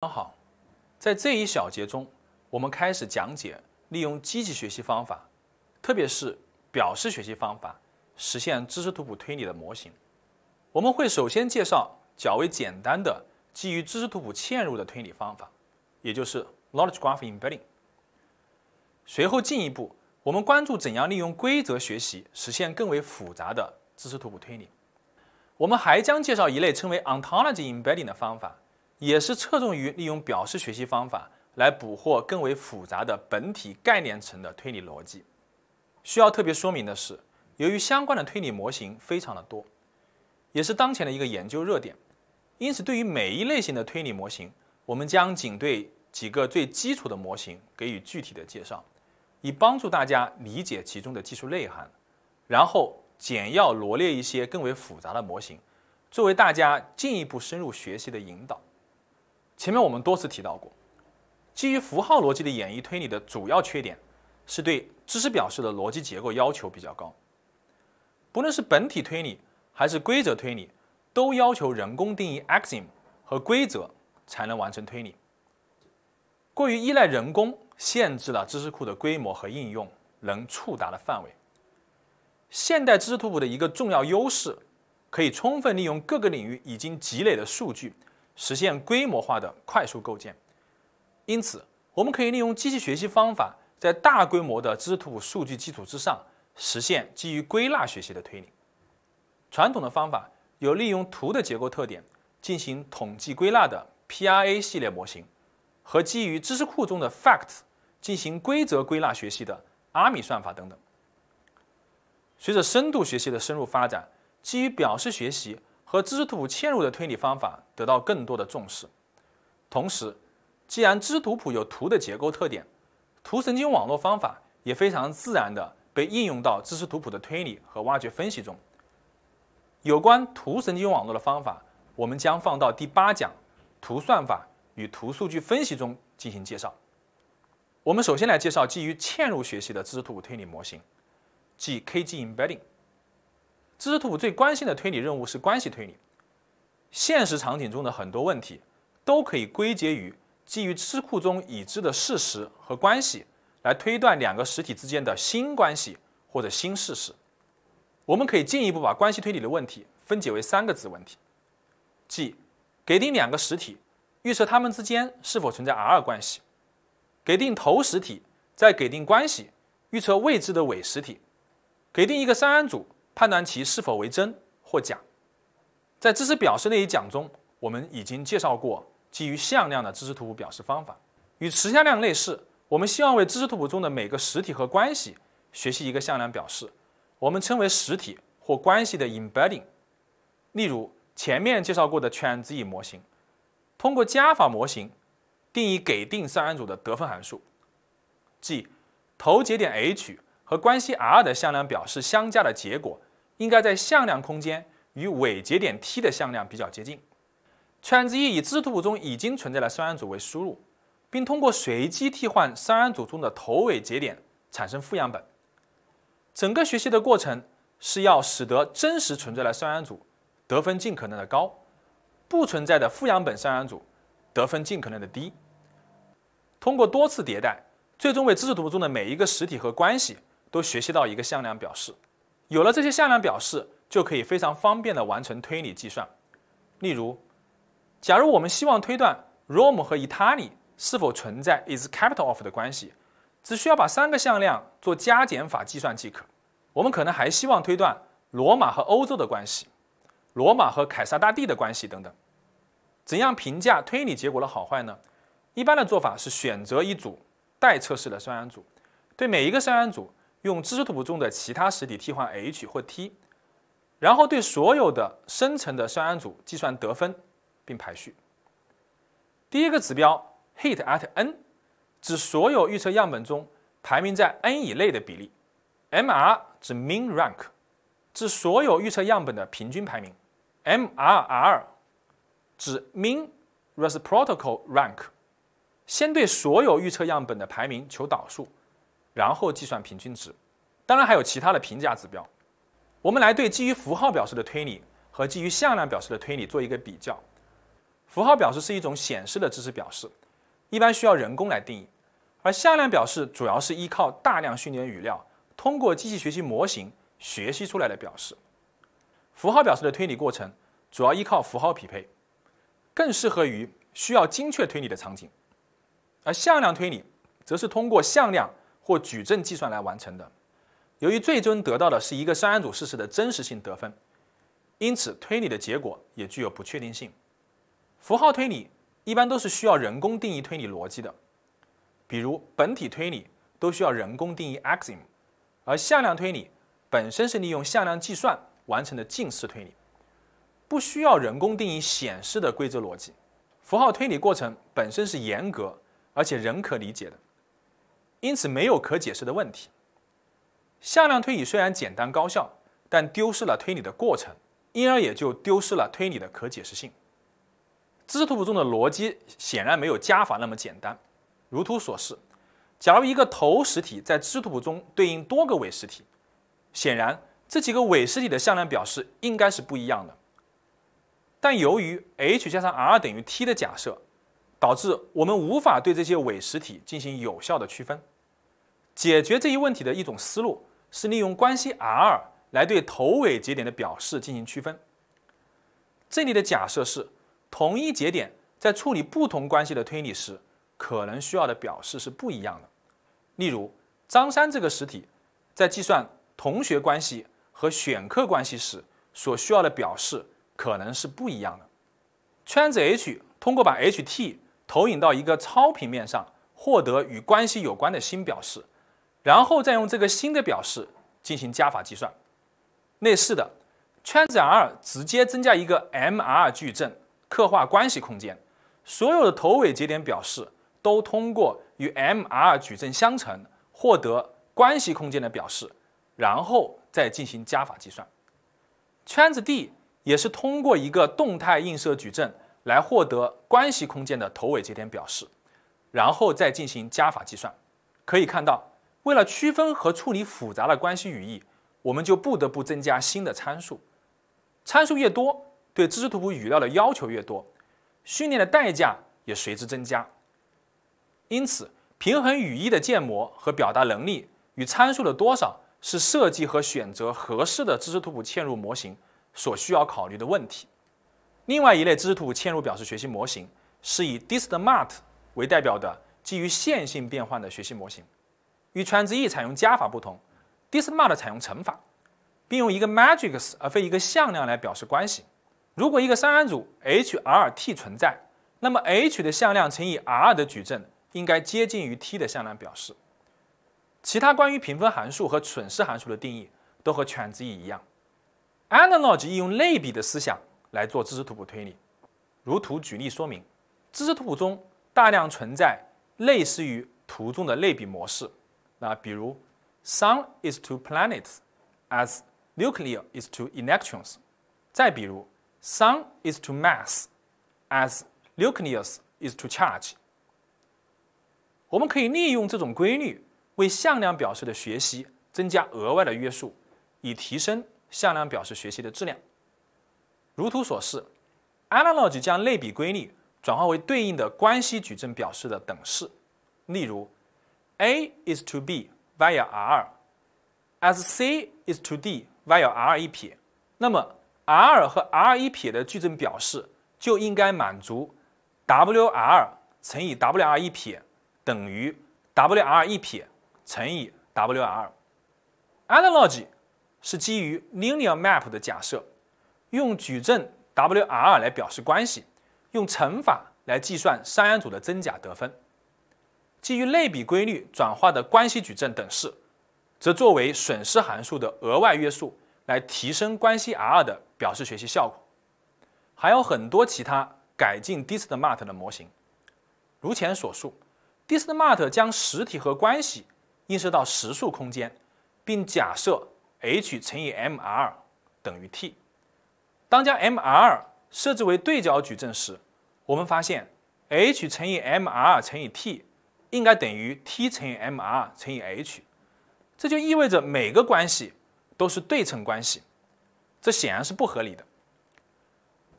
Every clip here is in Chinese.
刚好，在这一小节中，我们开始讲解利用积极学习方法，特别是表示学习方法实现知识图谱推理的模型。我们会首先介绍较为简单的基于知识图谱嵌入的推理方法，也就是 knowledge graph embedding。随后进一步，我们关注怎样利用规则学习实现更为复杂的知识图谱推理。我们还将介绍一类称为 ontology embedding 的方法。也是侧重于利用表示学习方法来捕获更为复杂的本体概念层的推理逻辑。需要特别说明的是，由于相关的推理模型非常的多，也是当前的一个研究热点，因此对于每一类型的推理模型，我们将仅对几个最基础的模型给予具体的介绍，以帮助大家理解其中的技术内涵。然后简要罗列一些更为复杂的模型，作为大家进一步深入学习的引导。前面我们多次提到过，基于符号逻辑的演绎推理的主要缺点，是对知识表示的逻辑结构要求比较高。不论是本体推理还是规则推理，都要求人工定义 axiom 和规则才能完成推理。过于依赖人工，限制了知识库的规模和应用能触达的范围。现代知识图谱的一个重要优势，可以充分利用各个领域已经积累的数据。实现规模化的快速构建，因此我们可以利用机器学习方法，在大规模的知识图谱数据基础之上，实现基于归纳学习的推理。传统的方法有利用图的结构特点进行统计归纳的 PRA 系列模型，和基于知识库中的 facts 进行规则归纳学习的阿米算法等等。随着深度学习的深入发展，基于表示学习。和知识图谱嵌入的推理方法得到更多的重视。同时，既然知识图谱有图的结构特点，图神经网络方法也非常自然地被应用到知识图谱的推理和挖掘分析中。有关图神经网络的方法，我们将放到第八讲“图算法与图数据分析”中进行介绍。我们首先来介绍基于嵌入学习的知识图谱推理模型，即 KG Embedding。知识图谱最关心的推理任务是关系推理。现实场景中的很多问题都可以归结于基于知识库中已知的事实和关系来推断两个实体之间的新关系或者新事实。我们可以进一步把关系推理的问题分解为三个子问题，即给定两个实体，预测它们之间是否存在 R 关系；给定头实体，再给定关系，预测未知的尾实体；给定一个三安组。判断其是否为真或假。在知识表示那一讲中，我们已经介绍过基于向量的知识图谱表示方法。与实向量类似，我们希望为知识图谱中的每个实体和关系学习一个向量表示，我们称为实体或关系的 embedding。例如，前面介绍过的卷积模型，通过加法模型定义给定三元组的得分函数，即头节点 h 和关系 r 的向量表示相加的结果。应该在向量空间与尾节点 t 的向量比较接近。圈子一以知识图谱中已经存在的双元组为输入，并通过随机替换三元组中的头尾节点产生负样本。整个学习的过程是要使得真实存在的双元组得分尽可能的高，不存在的负样本双元组得分尽可能的低。通过多次迭代，最终为知识图谱中的每一个实体和关系都学习到一个向量表示。有了这些向量表示，就可以非常方便地完成推理计算。例如，假如我们希望推断 r ROM 和 Italy 是否存在 is capital of 的关系，只需要把三个向量做加减法计算即可。我们可能还希望推断罗马和欧洲的关系、罗马和凯撒大帝的关系等等。怎样评价推理结果的好坏呢？一般的做法是选择一组待测试的三元组，对每一个三元组。用知识图谱中的其他实体替换 h 或 t，然后对所有的生成的三元组计算得分并排序。第一个指标 hit at n 指所有预测样本中排名在 n 以内的比例，mr 指 mean rank 指所有预测样本的平均排名，mrr 指 mean reciprocal rank。先对所有预测样本的排名求导数。然后计算平均值，当然还有其他的评价指标。我们来对基于符号表示的推理和基于向量表示的推理做一个比较。符号表示是一种显示的知识表示，一般需要人工来定义；而向量表示主要是依靠大量训练语料，通过机器学习模型学习出来的表示。符号表示的推理过程主要依靠符号匹配，更适合于需要精确推理的场景；而向量推理则是通过向量。或矩阵计算来完成的。由于最终得到的是一个三组事实的真实性得分，因此推理的结果也具有不确定性。符号推理一般都是需要人工定义推理逻辑的，比如本体推理都需要人工定义 axiom，而向量推理本身是利用向量计算完成的近似推理，不需要人工定义显示的规则逻辑。符号推理过程本身是严格而且人可理解的。因此，没有可解释的问题。向量推理虽然简单高效，但丢失了推理的过程，因而也就丢失了推理的可解释性。知识图谱中的逻辑显然没有加法那么简单。如图所示，假如一个头实体在知识图谱中对应多个尾实体，显然这几个尾实体的向量表示应该是不一样的。但由于 H 加上 R 等于 T 的假设。导致我们无法对这些伪实体进行有效的区分。解决这一问题的一种思路是利用关系 R 来对头尾节点的表示进行区分。这里的假设是，同一节点在处理不同关系的推理时，可能需要的表示是不一样的。例如，张三这个实体，在计算同学关系和选课关系时所需要的表示可能是不一样的。圈子 H 通过把 Ht 投影到一个超平面上，获得与关系有关的新表示，然后再用这个新的表示进行加法计算。类似的，圈子 R 直接增加一个 MR 矩阵刻画关系空间，所有的头尾节点表示都通过与 MR 矩阵相乘获得关系空间的表示，然后再进行加法计算。圈子 D 也是通过一个动态映射矩阵。来获得关系空间的头尾节点表示，然后再进行加法计算。可以看到，为了区分和处理复杂的关系语义，我们就不得不增加新的参数。参数越多，对知识图谱语料的要求越多，训练的代价也随之增加。因此，平衡语义的建模和表达能力与参数的多少，是设计和选择合适的知识图谱嵌入模型所需要考虑的问题。另外一类知识图嵌入表示学习模型是以 DistMat r 为代表的基于线性变换的学习模型。与全字 e 采用加法不同，DistMat r 采用乘法，并用一个 matrix 而非一个向量来表示关系。如果一个三元组 h, r, t 存在，那么 h 的向量乘以 r 的矩阵应该接近于 t 的向量表示。其他关于评分函数和损失函数的定义都和全字 e 一样。Analog 应用类比的思想。来做知识图谱推理。如图举例说明，知识图谱中大量存在类似于图中的类比模式。啊，比如，Sun is to planets as nuclear is to electrons。再比如，Sun is to mass as nucleus is to charge。我们可以利用这种规律为向量表示的学习增加额外的约束，以提升向量表示学习的质量。如图所示，analogy 将类比规律转化为对应的关系矩阵表示的等式。例如，a is to b via r，as c is to d via r 一撇，那么 r 和 r 一撇的矩阵表示就应该满足 wr 乘以 wr 一撇等于 wr 一撇乘以 wr。analogy 是基于 linear map 的假设。用矩阵 W R 来表示关系，用乘法来计算三元组的真假得分。基于类比规律转化的关系矩阵等式，则作为损失函数的额外约束，来提升关系 R 的表示学习效果。还有很多其他改进 DistMat 的模型。如前所述，DistMat 将实体和关系映射到实数空间，并假设 H 乘以 M R 等于 T。当将 M R 设置为对角矩阵时，我们发现 H 乘以 M R 乘以 T 应该等于 T 乘以 M R 乘以 H，这就意味着每个关系都是对称关系，这显然是不合理的。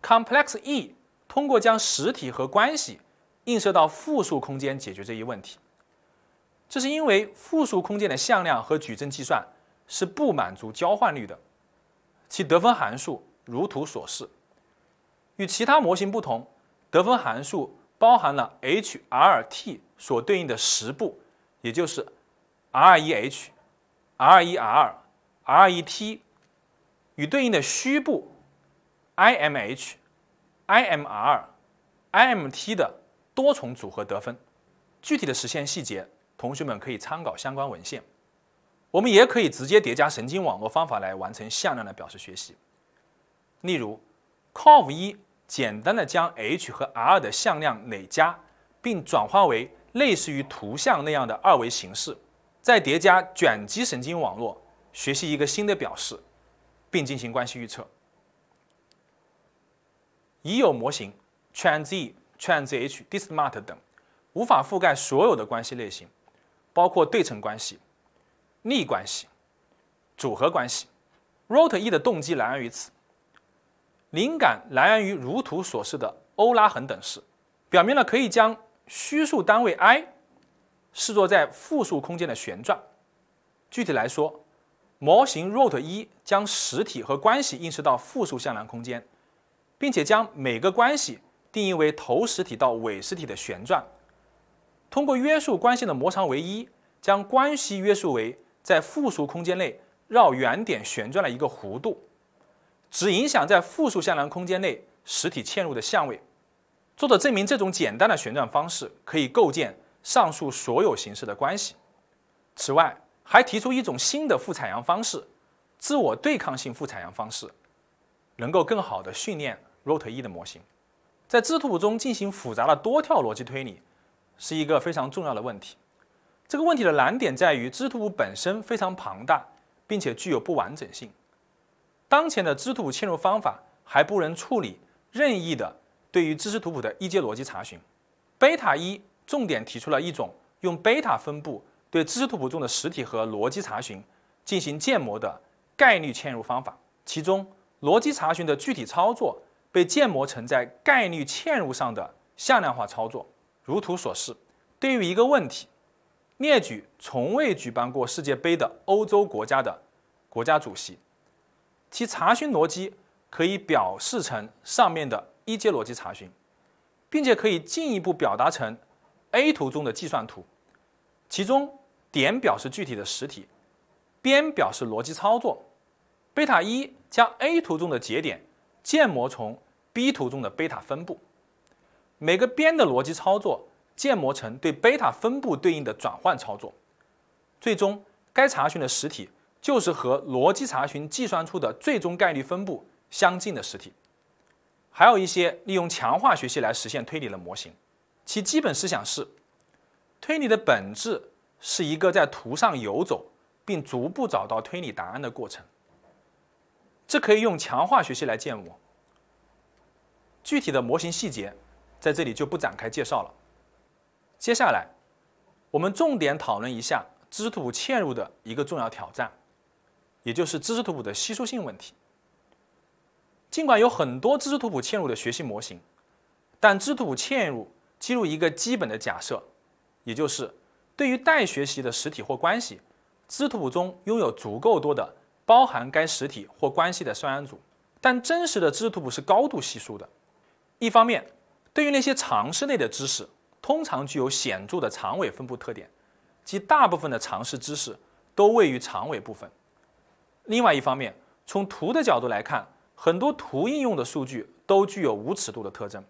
Complex E 通过将实体和关系映射到复数空间解决这一问题，这是因为复数空间的向量和矩阵计算是不满足交换律的，其得分函数。如图所示，与其他模型不同，得分函数包含了 hrt 所对应的实部，也就是 r1h、r 1 r r1t，与对应的虚部 imh、i m r imt 的多重组合得分。具体的实现细节，同学们可以参考相关文献。我们也可以直接叠加神经网络方法来完成向量的表示学习。例如 c o v 1简单的将 h 和 r 的向量累加，并转化为类似于图像那样的二维形式，再叠加卷积神经网络学习一个新的表示，并进行关系预测。已有模型 TransE、TransH、d i s m u r t 等，无法覆盖所有的关系类型，包括对称关系、逆关系、组合关系。RotE 的动机来源于此。灵感来源于如图所示的欧拉恒等式，表明了可以将虚数单位 i 视作在复数空间的旋转。具体来说，模型 r o o t 一将实体和关系映射到复数向量空间，并且将每个关系定义为头实体到尾实体的旋转。通过约束关系的模长为一，将关系约束为在复数空间内绕原点旋转了一个弧度。只影响在复数向量空间内实体嵌入的相位。作者证明这种简单的旋转方式可以构建上述所有形式的关系。此外，还提出一种新的复采样方式——自我对抗性复采样方式，能够更好的训练 RotE 的模型。在知图谱中进行复杂的多跳逻辑推理，是一个非常重要的问题。这个问题的难点在于知图谱本身非常庞大，并且具有不完整性。当前的知识图谱嵌入方法还不能处理任意的对于知识图谱的一阶逻辑查询。贝塔一重点提出了一种用贝塔分布对知识图谱中的实体和逻辑查询进行建模的概率嵌入方法，其中逻辑查询的具体操作被建模成在概率嵌入上的向量化操作。如图所示，对于一个问题，列举从未举办过世界杯的欧洲国家的国家主席。其查询逻辑可以表示成上面的一阶逻辑查询，并且可以进一步表达成 A 图中的计算图，其中点表示具体的实体，边表示逻辑操作。贝塔一将 A 图中的节点建模从 B 图中的贝塔分布，每个边的逻辑操作建模成对贝塔分布对应的转换操作，最终该查询的实体。就是和逻辑查询计算出的最终概率分布相近的实体，还有一些利用强化学习来实现推理的模型，其基本思想是，推理的本质是一个在图上游走，并逐步找到推理答案的过程，这可以用强化学习来建模。具体的模型细节在这里就不展开介绍了。接下来，我们重点讨论一下知图嵌入的一个重要挑战。也就是知识图谱的稀疏性问题。尽管有很多知识图谱嵌入的学习模型，但知识图谱嵌入记录一个基本的假设，也就是对于待学习的实体或关系，知识图谱中拥有足够多的包含该实体或关系的双元组。但真实的知识图谱是高度稀疏的。一方面，对于那些常识类的知识，通常具有显著的长尾分布特点，即大部分的常识知识都位于长尾部分。另外一方面，从图的角度来看，很多图应用的数据都具有无尺度的特征。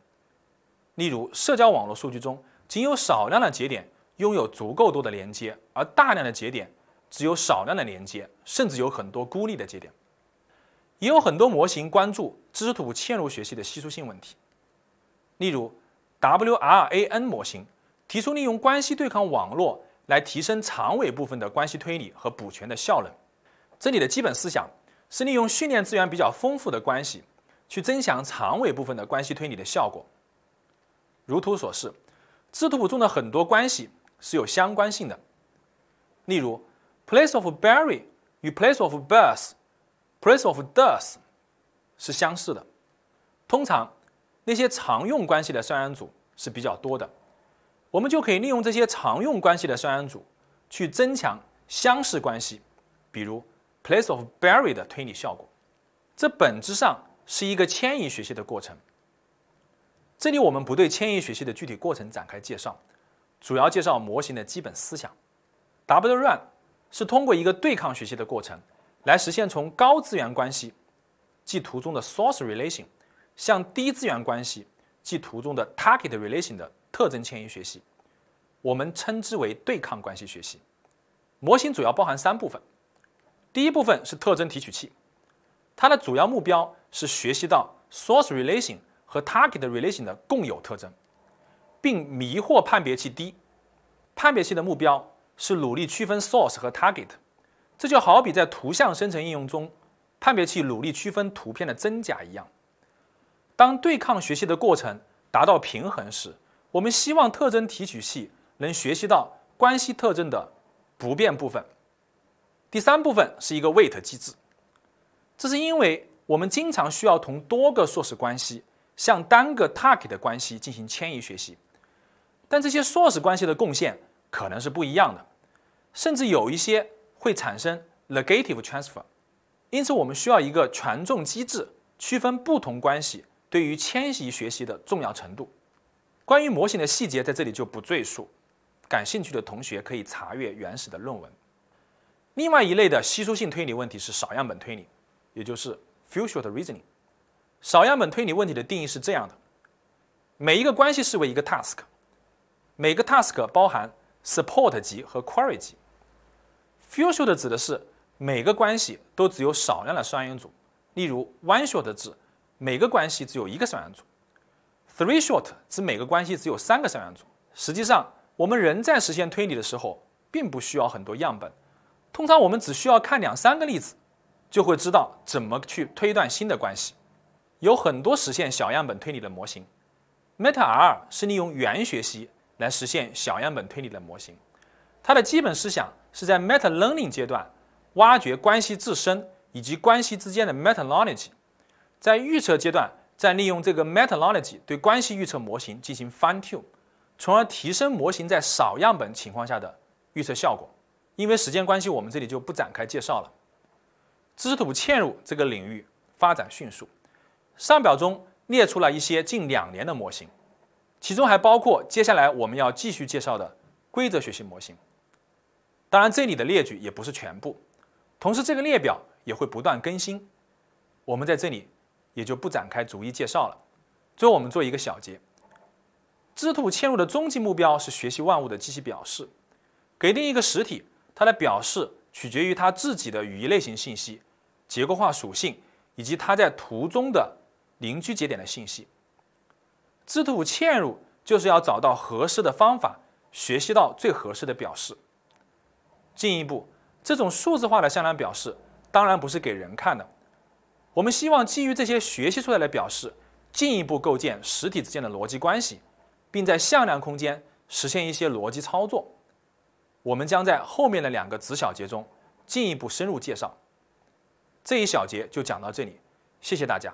例如，社交网络数据中，仅有少量的节点拥有足够多的连接，而大量的节点只有少量的连接，甚至有很多孤立的节点。也有很多模型关注知识图嵌入学习的稀疏性问题。例如，WRAN 模型提出利用关系对抗网络来提升长尾部分的关系推理和补全的效能。这里的基本思想是利用训练资源比较丰富的关系，去增强长尾部分的关系推理的效果。如图所示，知图谱中的很多关系是有相关性的，例如 place of b e r r y 与 place of birth、place of death 是相似的。通常，那些常用关系的双元组是比较多的，我们就可以利用这些常用关系的双元组去增强相似关系，比如。Place of bury 的推理效果，这本质上是一个迁移学习的过程。这里我们不对迁移学习的具体过程展开介绍，主要介绍模型的基本思想。W-Run 是通过一个对抗学习的过程来实现从高资源关系（即图中的 source relation） 向低资源关系（即图中的 target relation） 的特征迁移学习。我们称之为对抗关系学习。模型主要包含三部分。第一部分是特征提取器，它的主要目标是学习到 source relation 和 target relation 的共有特征，并迷惑判别器 D。判别器的目标是努力区分 source 和 target，这就好比在图像生成应用中，判别器努力区分图片的真假一样。当对抗学习的过程达到平衡时，我们希望特征提取器能学习到关系特征的不变部分。第三部分是一个 w a i t 机制，这是因为我们经常需要同多个硕士关系向单个 target 的关系进行迁移学习，但这些硕士关系的贡献可能是不一样的，甚至有一些会产生 negative transfer，因此我们需要一个权重机制区分不同关系对于迁移学习的重要程度。关于模型的细节在这里就不赘述，感兴趣的同学可以查阅原始的论文。另外一类的稀疏性推理问题是少样本推理，也就是 few-shot reasoning。少样本推理问题的定义是这样的：每一个关系视为一个 task，每个 task 包含 support 级和 query 级。few-shot 指的是每个关系都只有少量的双元组，例如 one-shot r 指每个关系只有一个双元组，three-shot r 指每个关系只有三个双元组。实际上，我们人在实现推理的时候，并不需要很多样本。通常我们只需要看两三个例子，就会知道怎么去推断新的关系。有很多实现小样本推理的模型，MetaR 是利用元学习来实现小样本推理的模型。它的基本思想是在 Meta Learning 阶段挖掘关系自身以及关系之间的 Meta Knowledge，在预测阶段再利用这个 Meta Knowledge 对关系预测模型进行 Fine Tune，从而提升模型在少样本情况下的预测效果。因为时间关系，我们这里就不展开介绍了。知识图嵌入这个领域发展迅速，上表中列出了一些近两年的模型，其中还包括接下来我们要继续介绍的规则学习模型。当然，这里的列举也不是全部，同时这个列表也会不断更新。我们在这里也就不展开逐一介绍了。最后，我们做一个小结：知识图嵌入的终极目标是学习万物的机器表示，给定一个实体。它的表示取决于它自己的语义类型信息、结构化属性以及它在图中的邻居节点的信息。子图嵌入就是要找到合适的方法，学习到最合适的表示。进一步，这种数字化的向量表示当然不是给人看的。我们希望基于这些学习出来的表示，进一步构建实体之间的逻辑关系，并在向量空间实现一些逻辑操作。我们将在后面的两个子小节中进一步深入介绍。这一小节就讲到这里，谢谢大家。